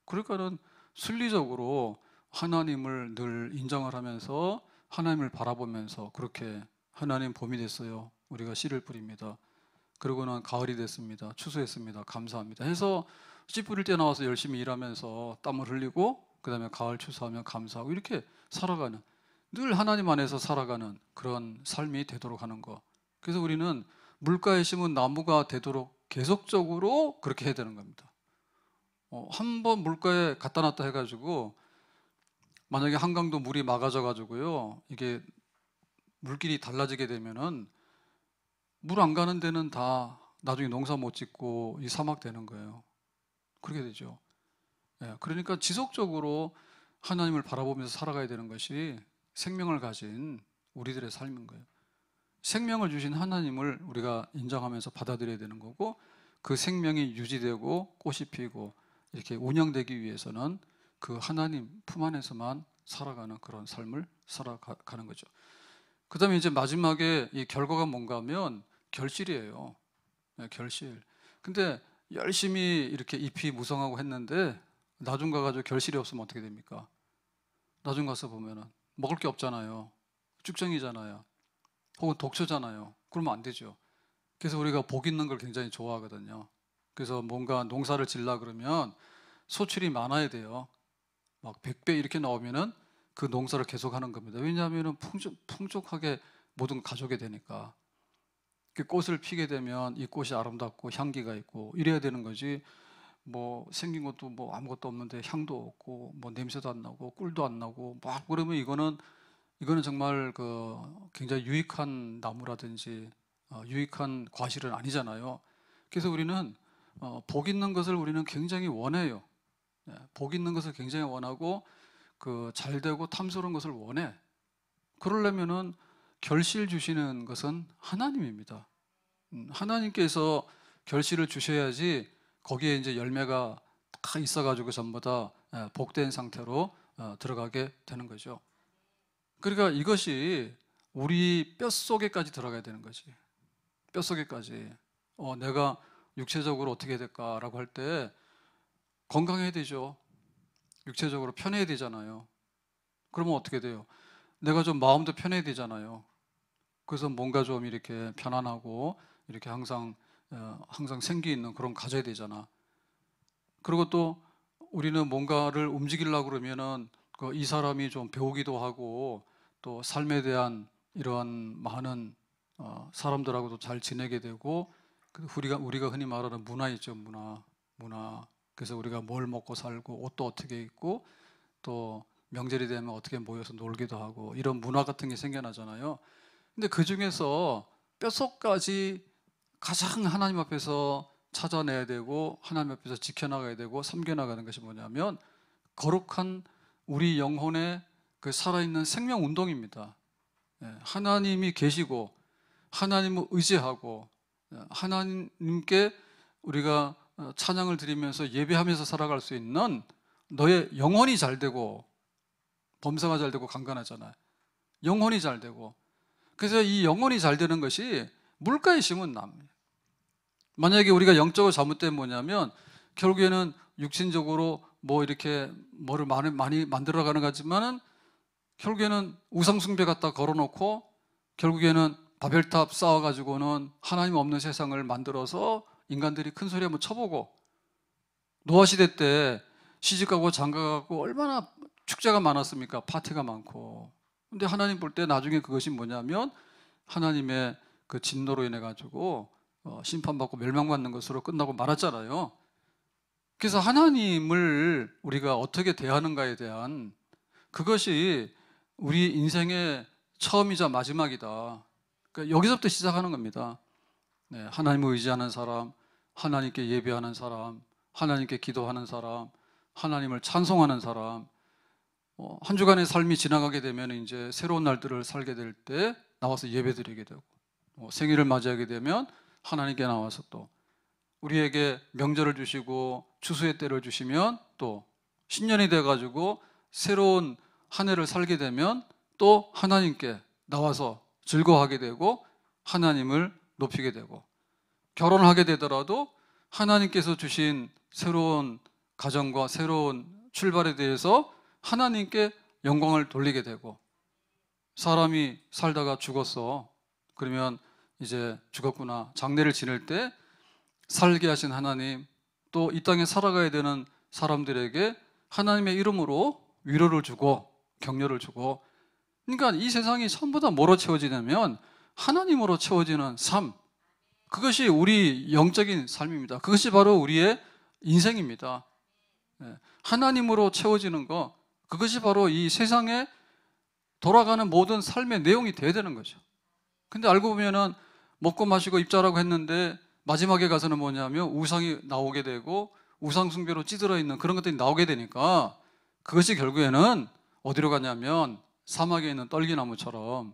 그러니까는 순리적으로 하나님을 늘 인정을 하면서 하나님을 바라보면서 그렇게 하나님 봄이 됐어요. 우리가 씨를 뿌립니다. 그러고는 가을이 됐습니다. 추수했습니다. 감사합니다. 해서 씨 뿌릴 때 나와서 열심히 일하면서 땀을 흘리고 그다음에 가을 추수하면 감사하고 이렇게 살아가는 늘 하나님 안에서 살아가는 그런 삶이 되도록 하는 거. 그래서 우리는 물가에 심은 나무가 되도록 계속적으로 그렇게 해야 되는 겁니다. 어, 한번 물가에 갖다 놨다 해가지고 만약에 한강도 물이 막아져 가지고요 이게 물길이 달라지게 되면은 물 안 가는 데는 다 나중에 농사 못 짓고 이 사막 되는 거예요. 그렇게 되죠. 예, 그러니까 지속적으로 하나님을 바라보면서 살아가야 되는 것이 생명을 가진 우리들의 삶인 거예요. 생명을 주신 하나님을 우리가 인정하면서 받아들여야 되는 거고 그 생명이 유지되고 꽃이 피고 이렇게 운영되기 위해서는 그 하나님 품 안에서만 살아가는 그런 삶을 살아가는 거죠. 그 다음에 이제 마지막에 이 결과가 뭔가 하면 결실이에요. 네, 결실. 근데 열심히 이렇게 잎이 무성하고 했는데 나중 가가지고 결실이 없으면 어떻게 됩니까? 나중 가서 보면은 먹을 게 없잖아요. 쭉정이잖아요. 혹은 독초잖아요. 그러면 안 되죠. 그래서 우리가 복 있는 걸 굉장히 좋아하거든요. 그래서 뭔가 농사를 질라 그러면 소출이 많아야 돼요. 막 100배 이렇게 나오면은 그 농사를 계속하는 겁니다. 왜냐하면 풍족, 하게 모든 가족이 되니까 그 꽃을 피게 되면 이 꽃이 아름답고 향기가 있고 이래야 되는 거지 뭐 생긴 것도 뭐 아무것도 없는데 향도 없고 뭐 냄새도 안 나고 꿀도 안 나고 막 그러면 이거는 이거는 정말 그 굉장히 유익한 나무라든지 어, 유익한 과실은 아니잖아요. 그래서 우리는 어, 복 있는 것을 우리는 굉장히 원해요. 예, 복 있는 것을 굉장히 원하고 그 잘되고 탐스러운 것을 원해. 그러려면은 결실 주시는 것은 하나님입니다. 음, 하나님께서 결실을 주셔야지 거기에 이제 열매가 다 있어가지고 전부 다 예, 복된 상태로 어, 들어가게 되는 거죠. 그러니까 이것이 우리 뼛 속에까지 들어가야 되는 거지. 뼛 속에까지. 어, 내가 육체적으로 어떻게 될까라고 할 때 건강해야 되죠. 육체적으로 편해지잖아요. 그러면 어떻게 돼요? 내가 좀 마음도 편해지잖아요. 그래서 뭔가 좀 이렇게 편안하고 이렇게 항상 어, 항상 생기 있는 그런 가져야 되잖아. 그리고 또 우리는 뭔가를 움직이려고 그러면은 그 이 사람이 좀 배우기도 하고 또 삶에 대한 이러한 많은 어, 사람들하고도 잘 지내게 되고 우리가 우리가 흔히 말하는 문화 있죠 문화 문화 그래서 우리가 뭘 먹고 살고 옷도 어떻게 입고 또 명절이 되면 어떻게 모여서 놀기도 하고 이런 문화 같은 게 생겨나잖아요. 근데 그 중에서 뼛속까지 가장 하나님 앞에서 찾아내야 되고 하나님 앞에서 지켜나가야 되고 섬겨나가는 것이 뭐냐면 거룩한 우리 영혼의 그 살아있는 생명 운동입니다. 예, 하나님이 계시고 하나님을 의지하고 예, 하나님께 우리가 어, 찬양을 드리면서 예배하면서 살아갈 수 있는 너의 영혼이 잘 되고 범사가 잘 되고 강간하잖아요. 영혼이 잘 되고 그래서 이 영혼이 잘 되는 것이 물가에 심은 나무예요. 만약에 우리가 영적으로 잘못된 뭐냐면 결국에는 육신적으로 뭐 이렇게 뭐를 많이, 많이 만들어가는 거지만은 결국에는 우상숭배 갖다 걸어놓고 결국에는 바벨탑 쌓아가지고는 하나님 없는 세상을 만들어서 인간들이 큰 소리 한번 쳐보고 노아 시대 때 시집 가고 장가 가고 얼마나 축제가 많았습니까? 파티가 많고. 근데 하나님 볼 때 나중에 그것이 뭐냐면 하나님의 그 진노로 인해 가지고 어, 심판받고 멸망받는 것으로 끝나고 말았잖아요. 그래서 하나님을 우리가 어떻게 대하는가에 대한 그것이 우리 인생의 처음이자 마지막이다. 그러니까 여기서부터 시작하는 겁니다. 네, 하나님을 의지하는 사람, 하나님께 예배하는 사람, 하나님께 기도하는 사람, 하나님을 찬송하는 사람. 어, 한 주간의 삶이 지나가게 되면 이제 새로운 날들을 살게 될 때 나와서 예배드리게 되고 어, 생일을 맞이하게 되면 하나님께 나와서 또 우리에게 명절을 주시고 추수의 때를 주시면 또 신년이 돼가지고 새로운 한 해를 살게 되면 또 하나님께 나와서 즐거워하게 되고 하나님을 높이게 되고 결혼하게 되더라도 하나님께서 주신 새로운 가정과 새로운 출발에 대해서 하나님께 영광을 돌리게 되고 사람이 살다가 죽었어. 그러면 이제 죽었구나. 장례를 지낼 때 살게 하신 하나님 또 이 땅에 살아가야 되는 사람들에게 하나님의 이름으로 위로를 주고 격려를 주고 그러니까 이 세상이 전부 다 뭐로 채워지냐면 하나님으로 채워지는 삶. 그것이 우리 영적인 삶입니다. 그것이 바로 우리의 인생입니다. 예, 하나님으로 채워지는 것, 그것이 바로 이 세상에 돌아가는 모든 삶의 내용이 돼야 되는 거죠. 근데 알고 보면은 먹고 마시고 입자라고 했는데 마지막에 가서는 뭐냐면 우상이 나오게 되고 우상숭배로 찌들어 있는 그런 것들이 나오게 되니까 그것이 결국에는 어디로 가냐면 사막에 있는 떨기나무처럼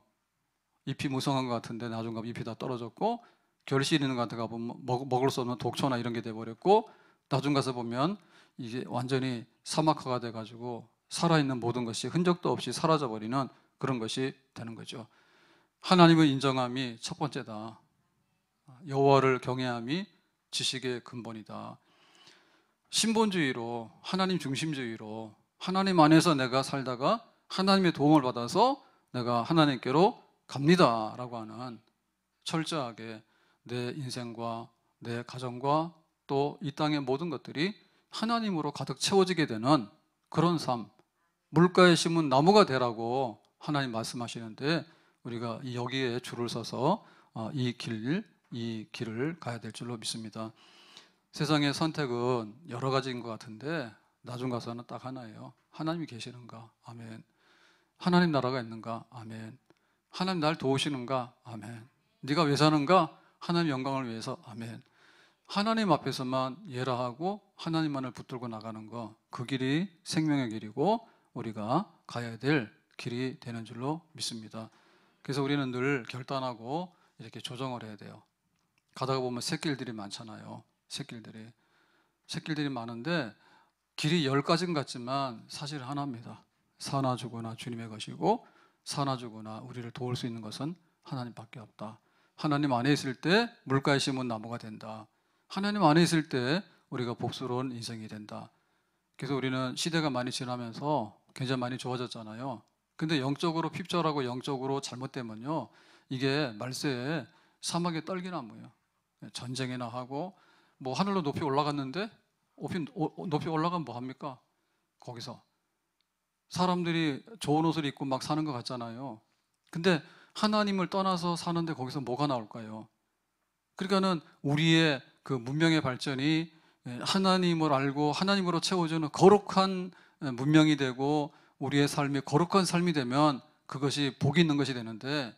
잎이 무성한 것 같은데 나중 에 잎이 다 떨어졌고 결실 있는 것 같아 가 보면 뭐, 먹, 먹을 수 없는 독초나 이런 게 돼버렸고 나중 가서 보면 이게 완전히 사막화가 돼가지고 살아있는 모든 것이 흔적도 없이 사라져버리는 그런 것이 되는 거죠. 하나님의 인정함이 첫 번째다. 여호와를 경외함이 지식의 근본이다. 신본주의로 하나님 중심주의로 하나님 안에서 내가 살다가 하나님의 도움을 받아서 내가 하나님께로 갑니다. 라고 하는 철저하게 내 인생과 내 가정과 또 이 땅의 모든 것들이 하나님으로 가득 채워지게 되는 그런 삶. 물가에 심은 나무가 되라고 하나님 말씀하시는데 우리가 여기에 줄을 서서 어, 이 길, 이 길을 가야 될 줄로 믿습니다. 세상의 선택은 여러 가지인 것 같은데 나중 가서는 딱 하나예요. 하나님이 계시는가? 아멘. 하나님 나라가 있는가? 아멘. 하나님 날 도우시는가? 아멘. 네가 왜 사는가? 하나님 영광을 위해서. 아멘. 하나님 앞에서만 예라하고 하나님만을 붙들고 나가는 거. 그 길이 생명의 길이고 우리가 가야 될 길이 되는 줄로 믿습니다. 그래서 우리는 늘 결단하고 이렇게 조정을 해야 돼요. 가다가 보면 새길들이 많잖아요. 새길들이. 새길들이 많은데 길이 열 가지는 같지만 사실 하나입니다. 사나 주거나 주님의 것이고 사놔주거나 우리를 도울 수 있는 것은 하나님밖에 없다. 하나님 안에 있을 때 물가에 심은 나무가 된다. 하나님 안에 있을 때 우리가 복스러운 인생이 된다. 그래서 우리는 시대가 많이 지나면서 굉장히 많이 좋아졌잖아요. 근데 영적으로 핍절하고 영적으로 잘못되면요. 이게 말세에 사막의 떨기나무예요. 예, 전쟁이나 하고 뭐 하늘로 높이 올라갔는데 높이 올라가면 뭐 합니까? 거기서 사람들이 좋은 옷을 입고 막 사는 것 같잖아요. 근데 하나님을 떠나서 사는데 거기서 뭐가 나올까요? 그러니까는 우리의 그 문명의 발전이 하나님을 알고 하나님으로 채워주는 거룩한 문명이 되고 우리의 삶이 거룩한 삶이 되면 그것이 복이 있는 것이 되는데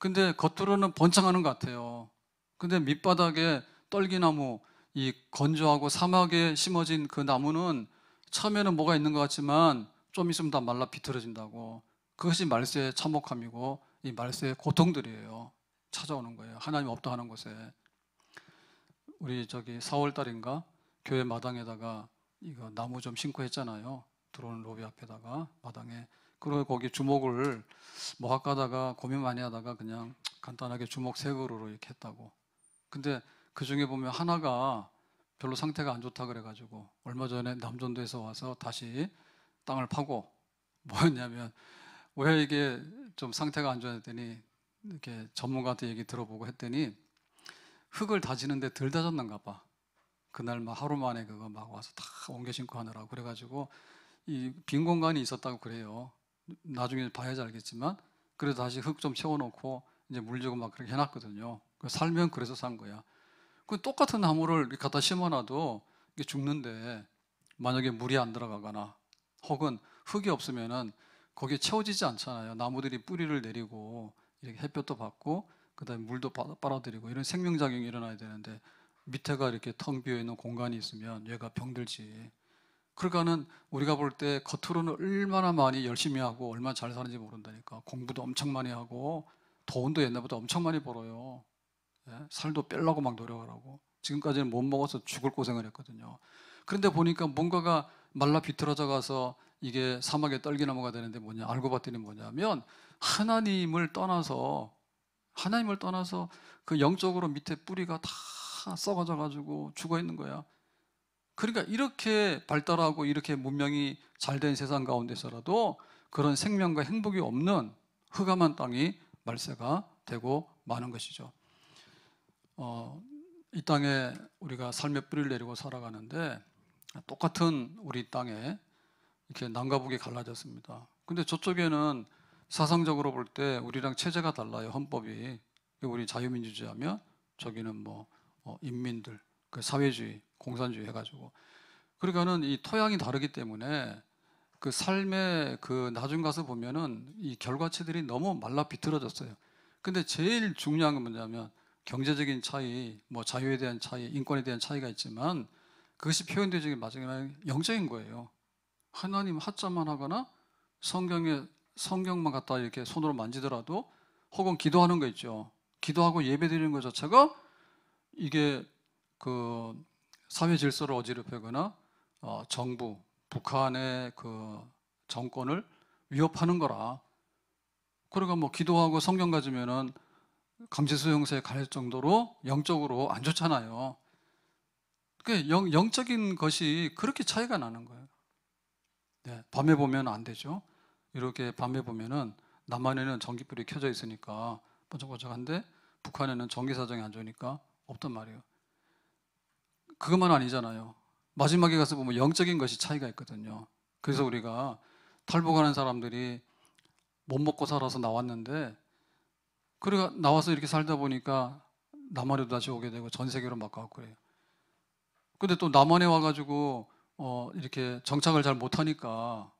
근데 겉으로는 번창하는 것 같아요. 근데 밑바닥에 떨기나무 이 건조하고 사막에 심어진 그 나무는 처음에는 뭐가 있는 것 같지만 좀 있으면 다 말라 비틀어진다고 그것이 말세의 참혹함이고 이 말세의 고통들이에요. 찾아오는 거예요. 하나님 없다 하는 곳에 우리 저기 4월 달인가 교회 마당에다가 이거 나무 좀 심고 했잖아요. 들어오는 로비 앞에다가 마당에 그리고 거기 주목을 뭐 할까다가 고민 많이 하다가 그냥 간단하게 주먹 세 그루로 이렇게 했다고. 근데 그 중에 보면 하나가 별로 상태가 안 좋다 그래가지고 얼마 전에 남전도에서 와서 다시 땅을 파고 뭐였냐면 왜 이게 좀 상태가 안 좋았더니 이렇게 전문가한테 얘기 들어보고 했더니 흙을 다지는데 덜 다졌는가 봐. 그날 막 하루 만에 그거 막 와서 다 옮겨 신고 하느라 그래가지고 이 빈 공간이 있었다고 그래요. 나중에 봐야지 알겠지만 그래서 다시 흙 좀 채워놓고 이제 물 주고 막 그렇게 해놨거든요. 그 살면 그래서 산 거야. 그 똑같은 나무를 갖다 심어놔도 이게 죽는데 만약에 물이 안 들어가거나 혹은 흙이 없으면은 거기에 채워지지 않잖아요. 나무들이 뿌리를 내리고 이렇게 햇볕도 받고 그다음에 물도 빨아들이고 이런 생명작용이 일어나야 되는데 밑에가 이렇게 텅 비어 있는 공간이 있으면 얘가 병들지. 그러니까는 우리가 볼 때 겉으로는 얼마나 많이 열심히 하고 얼마나 잘 사는지 모른다니까 공부도 엄청 많이 하고 돈도 옛날보다 엄청 많이 벌어요. 예? 살도 빼려고 막 노력을 하고 지금까지는 못 먹어서 죽을 고생을 했거든요. 그런데 보니까 뭔가가 말라 비틀어져 가서 이게 사막의 떨기나무가 되는데 뭐냐 알고 봤더니 뭐냐면 하나님을 떠나서 하나님을 떠나서 그 영적으로 밑에 뿌리가 다 썩어져 가지고 죽어 있는 거야. 그러니까 이렇게 발달하고 이렇게 문명이 잘 된 세상 가운데서라도 그런 생명과 행복이 없는 흑암한 땅이 말세가 되고 많은 것이죠. 어, 이 땅에 우리가 삶의 뿌리를 내리고 살아가는데 똑같은 우리 땅에 이렇게 난가북이 갈라졌습니다. 근데 저쪽에는 사상적으로 볼 때 우리랑 체제가 달라요. 헌법이 우리 자유민주주의하면 저기는 뭐 어, 인민들 그 사회주의, 공산주의 해가지고 그러니까는 이 토양이 다르기 때문에 그 삶의 그 나중 가서 보면은 이 결과치들이 너무 말라 비틀어졌어요. 근데 제일 중요한 건 뭐냐면 경제적인 차이, 뭐 자유에 대한 차이, 인권에 대한 차이가 있지만 그것이 표현되지 마지막에 영적인 거예요. 하나님 하자만 하거나 성경에 성경만 갖다 이렇게 손으로 만지더라도 혹은 기도하는 거 있죠. 기도하고 예배드리는 것 자체가 이게 그 사회 질서를 어지럽히거나 어, 정부 북한의 그 정권을 위협하는 거라. 그러니까 뭐 기도하고 성경 가지면은 감시수용소에 갈 정도로 영적으로 안 좋잖아요. 그 영, 영적인 것이 그렇게 차이가 나는 거예요. 네, 밤에 보면 안 되죠. 이렇게 밤에 보면은 남한에는 전기불이 켜져 있으니까 번쩍번쩍한데 북한에는 전기 사정이 안 좋으니까 없단 말이에요. 그것만 아니잖아요. 마지막에 가서 보면 영적인 것이 차이가 있거든요. 그래서 우리가 탈북하는 사람들이 못 먹고 살아서 나왔는데 그래 나와서 이렇게 살다 보니까 남한에도 다시 오게 되고 전 세계로 막 가고 그래요. 근데 또 남한에 와가지고 어, 이렇게 정착을 잘 못하니까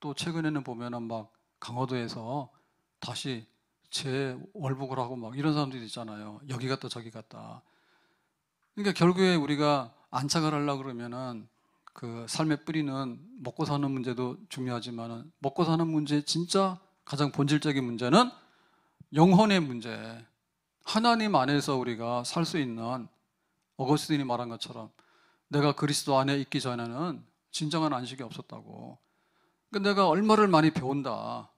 또 최근에는 보면은 막 강화도에서 다시 재월북을 하고 막 이런 사람들이 있잖아요. 여기 갔다 저기 갔다. 그러니까 결국에 우리가 안착을 하려고 그러면은 그 삶의 뿌리는 먹고 사는 문제도 중요하지만 은 먹고 사는 문제 진짜 가장 본질적인 문제는 영혼의 문제. 하나님 안에서 우리가 살 수 있는 어거스틴이 말한 것처럼 내가 그리스도 안에 있기 전에는 진정한 안식이 없었다고. 그러니까 내가 얼마를 많이 배운다.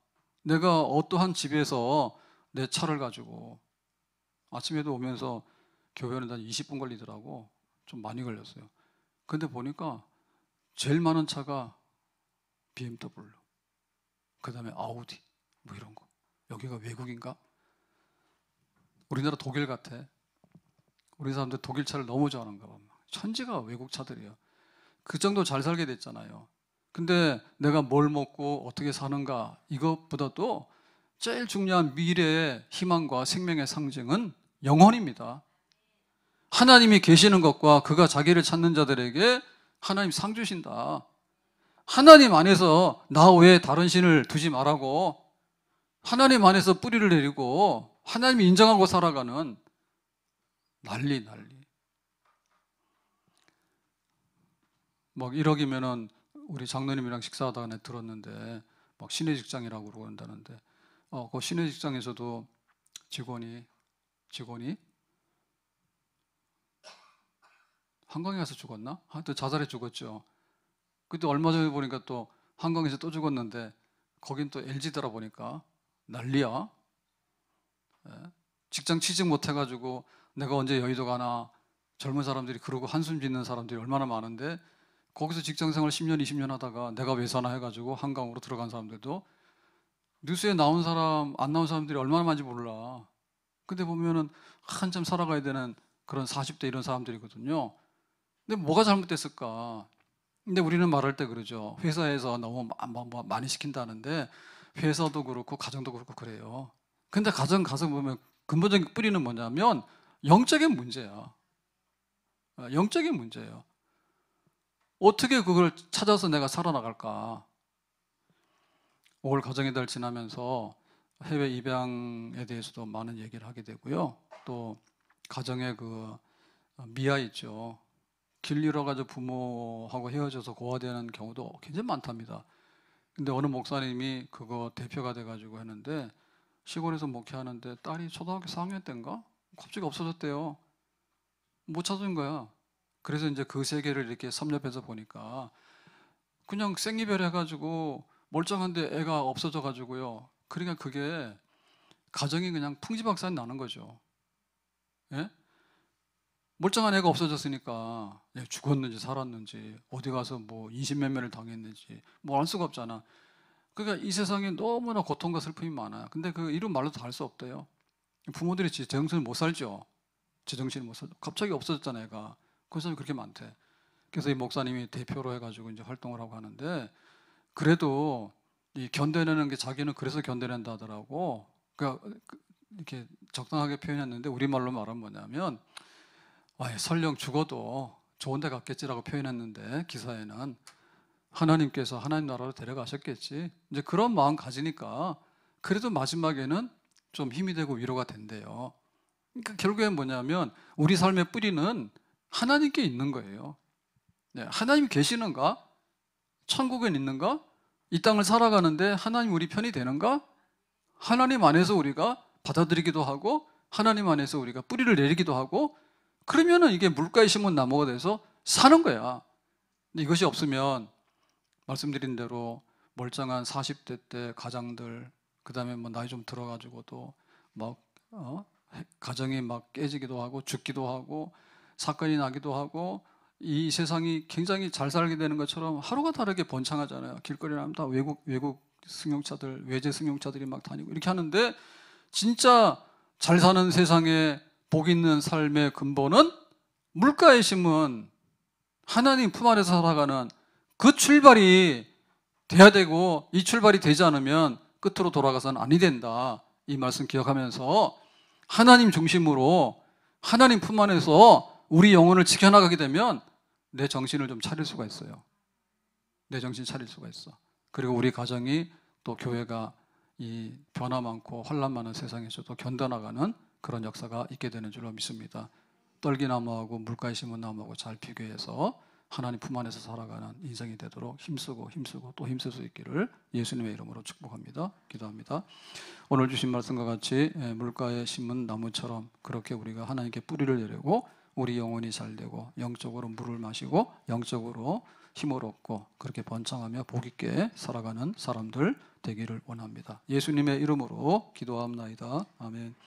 내가 어떠한 집에서 내 차를 가지고 아침에도 오면서 교회는 한 20분 걸리더라고. 좀 많이 걸렸어요. 근데 보니까 제일 많은 차가 BMW. 그 다음에 아우디. 뭐 이런 거. 여기가 외국인가? 우리나라 독일 같아. 우리 사람들 독일 차를 너무 좋아하는가 봐. 천지가 외국차들이에요. 그 정도 잘 살게 됐잖아요. 근데 내가 뭘 먹고 어떻게 사는가 이것보다도 제일 중요한 미래의 희망과 생명의 상징은 영혼입니다. 하나님이 계시는 것과 그가 자기를 찾는 자들에게 하나님 상 주신다. 하나님 안에서 나 외에 다른 신을 두지 말라고 하나님 안에서 뿌리를 내리고 하나님이 인정하고 살아가는 난리 난리. 막 1억이면은 우리 장로님이랑 식사하다가 내 들었는데 막 신의 직장이라고 그러는다는데 어, 그 신의 직장에서도 직원이 직원이 한강에 가서 죽었나? 하여튼 자살해 죽었죠. 그때 얼마 전에 보니까 또 한강에서 또 죽었는데 거긴 또 LG더라 보니까 난리야. 예? 직장 취직 못 해가지고 내가 언제 여의도 가나 젊은 사람들이 그러고 한숨 짓는 사람들이 얼마나 많은데 거기서 직장생활 10년, 20년 하다가 내가 왜 사나 해가지고 한강으로 들어간 사람들도 뉴스에 나온 사람, 안 나온 사람들이 얼마나 많은지 몰라. 근데 보면은 한참 살아가야 되는 그런 40대 이런 사람들이거든요. 근데 뭐가 잘못됐을까? 근데 우리는 말할 때 그러죠. 회사에서 너무 뭐 많이 시킨다는데 회사도 그렇고 가정도 그렇고 그래요. 근데 가정 가서 보면 근본적인 뿌리는 뭐냐면 영적인 문제야. 어, 영적인 문제예요. 어떻게 그걸 찾아서 내가 살아나갈까? 5 가정의 달 지나면서 해외 입양에 대해서도 많은 얘기를 하게 되고요. 또 가정의 그 어, 미아 있죠. 길 잃어가지고 부모하고 헤어져서 고아되는 경우도 굉장히 많답니다. 근데 어느 목사님이 그거 대표가 돼가지고 했는데 시골에서 목회하는데 딸이 초등학교 4학년 때인가 갑자기 없어졌대요. 못 찾은 거야. 그래서 이제 그 세계를 이렇게 섭렵해서 보니까 그냥 생리별 해가지고 멀쩡한데 애가 없어져 가지고요. 그러니까 그게 가정이 그냥 풍지박산 나는 거죠. 예? 멀쩡한 애가 없어졌으니까 죽었는지 살았는지 어디 가서 뭐 인신매매를 당했는지 뭐 알 수가 없잖아. 그러니까 이 세상에 너무나 고통과 슬픔이 많아요. 근데 그 이런 말로도 다할 수 없대요. 부모들이 제정신을 못 살죠. 제정신을 못 살죠. 갑자기 없어졌잖아 애가. 그 사람이 그렇게 많대. 그래서 이 목사님이 대표로 해가지고 이제 활동을 하고 하는데 그래도 이 견뎌내는 게 자기는 그래서 견뎌낸다 하더라고. 그러니까 그 이렇게 적당하게 표현했는데 우리말로 말하면 뭐냐면 아, 설령 죽어도 좋은 데 갔겠지라고 표현했는데 기사에는 하나님께서 하나님 나라로 데려가셨겠지. 이제 그런 마음 가지니까 그래도 마지막에는 좀 힘이 되고 위로가 된대요. 그러니까 결국엔 뭐냐면 우리 삶의 뿌리는 하나님께 있는 거예요. 네, 하나님 계시는가? 천국엔 있는가? 이 땅을 살아가는데 하나님 우리 편이 되는가? 하나님 안에서 우리가 받아들이기도 하고 하나님 안에서 우리가 뿌리를 내리기도 하고 그러면은 이게 물가에 심은 나무가 돼서 사는 거야. 근데 이것이 없으면 말씀드린 대로 멀쩡한 40대 때 가장들 그다음에 뭐 나이 좀 들어 가지고도 막 어? 가정이 막 깨지기도 하고 죽기도 하고 사건이 나기도 하고 이 세상이 굉장히 잘 살게 되는 것처럼 하루가 다르게 번창하잖아요. 길거리라면 다 외국 외국 승용차들, 외제 승용차들이 막 다니고 이렇게 하는데 진짜 잘 사는 세상에 복 있는 삶의 근본은 물가의 심은 하나님 품 안에서 살아가는 그 출발이 돼야 되고 이 출발이 되지 않으면 끝으로 돌아가서는 아니 된다. 이 말씀 기억하면서 하나님 중심으로 하나님 품 안에서 우리 영혼을 지켜나가게 되면 내 정신을 좀 차릴 수가 있어요. 내 정신 차릴 수가 있어. 그리고 우리 가정이 또 교회가 이 변화 많고 혼란 많은 세상에서도 견뎌나가는 그런 역사가 있게 되는 줄로 믿습니다. 떨기나무하고 물가에 심은 나무하고 잘 비교해서 하나님 품 안에서 살아가는 인생이 되도록 힘쓰고 힘쓰고 또 힘쓸 수 있기를 예수님의 이름으로 축복합니다. 기도합니다. 오늘 주신 말씀과 같이 예, 물가에 심은 나무처럼 그렇게 우리가 하나님께 뿌리를 내리고 우리 영혼이 잘 되고 영적으로 물을 마시고 영적으로 힘을 얻고 그렇게 번창하며 복 있게 살아가는 사람들 되기를 원합니다. 예수님의 이름으로 기도합나이다. 아멘.